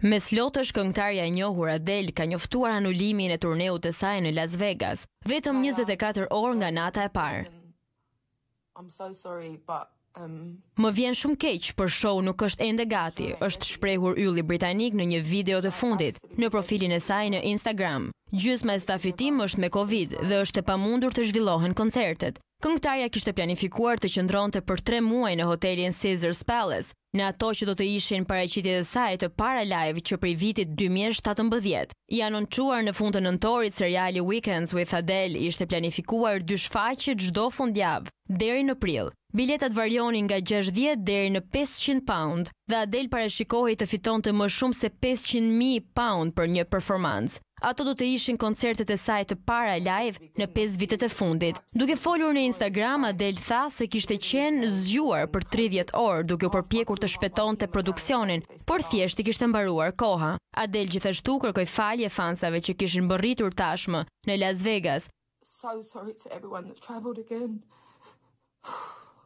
Mes është këngëtarja e njohur Adele ka njoftuar anulimin e turneut të saj në Las Vegas, vetëm 24 orë nga nata e parë. Um, um, Më vjen shumë keq, për show nuk është ende gati, është shprehur ylli britanik në një video të fundit, në profilin e saj në Instagram. Gjysma e stafitim është me Covid dhe është e pamundur të zhvillohen koncertet. Këngëtarja kishte planifikuar të qëndronte për 3 muaj në hotelin Caesars Palace, në ato që do të ishin paraqitjet e saj të para live që prej vitit 2017. I anoncuar në fund të nëntorit seriali Weekends with Adele ishte planifikuar dy shfaqje çdo fundjavë deri në prill. Biletat varionin nga 60 deri në 500 pound dhe Adele parashikohej të fitonte më shumë se 500000 pound për një performancë. Ato du të ishin koncertet e sajtë para live në 5 vitet e fundit. Duke folur në Instagram, Adel tha se kishte qenë zgjuar për 30 orë duke u përpjekur të shpeton të produksionin, por thjeshti kishte mbaruar koha. Adel gjithashtu kërkoj falje fansave që kishin bërritur tashmë në Las Vegas.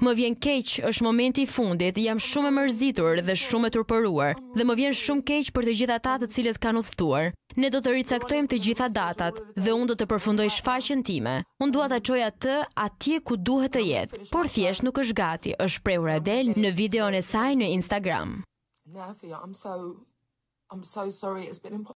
Më vjen keq është momenti i fundit, jam shumë e mërzitur dhe shumë e turpëruar, dhe më vjen shumë keq për të gjitha ta të cilës kanë uthtuar. Ne do të ricaktojmë të gjitha datat dhe unë do të përfundoj shfaqën time. Unë duha të qoja të atje ku duhet të jetë, por thjesht nuk është gati, është prejur e në videon e saj në Instagram.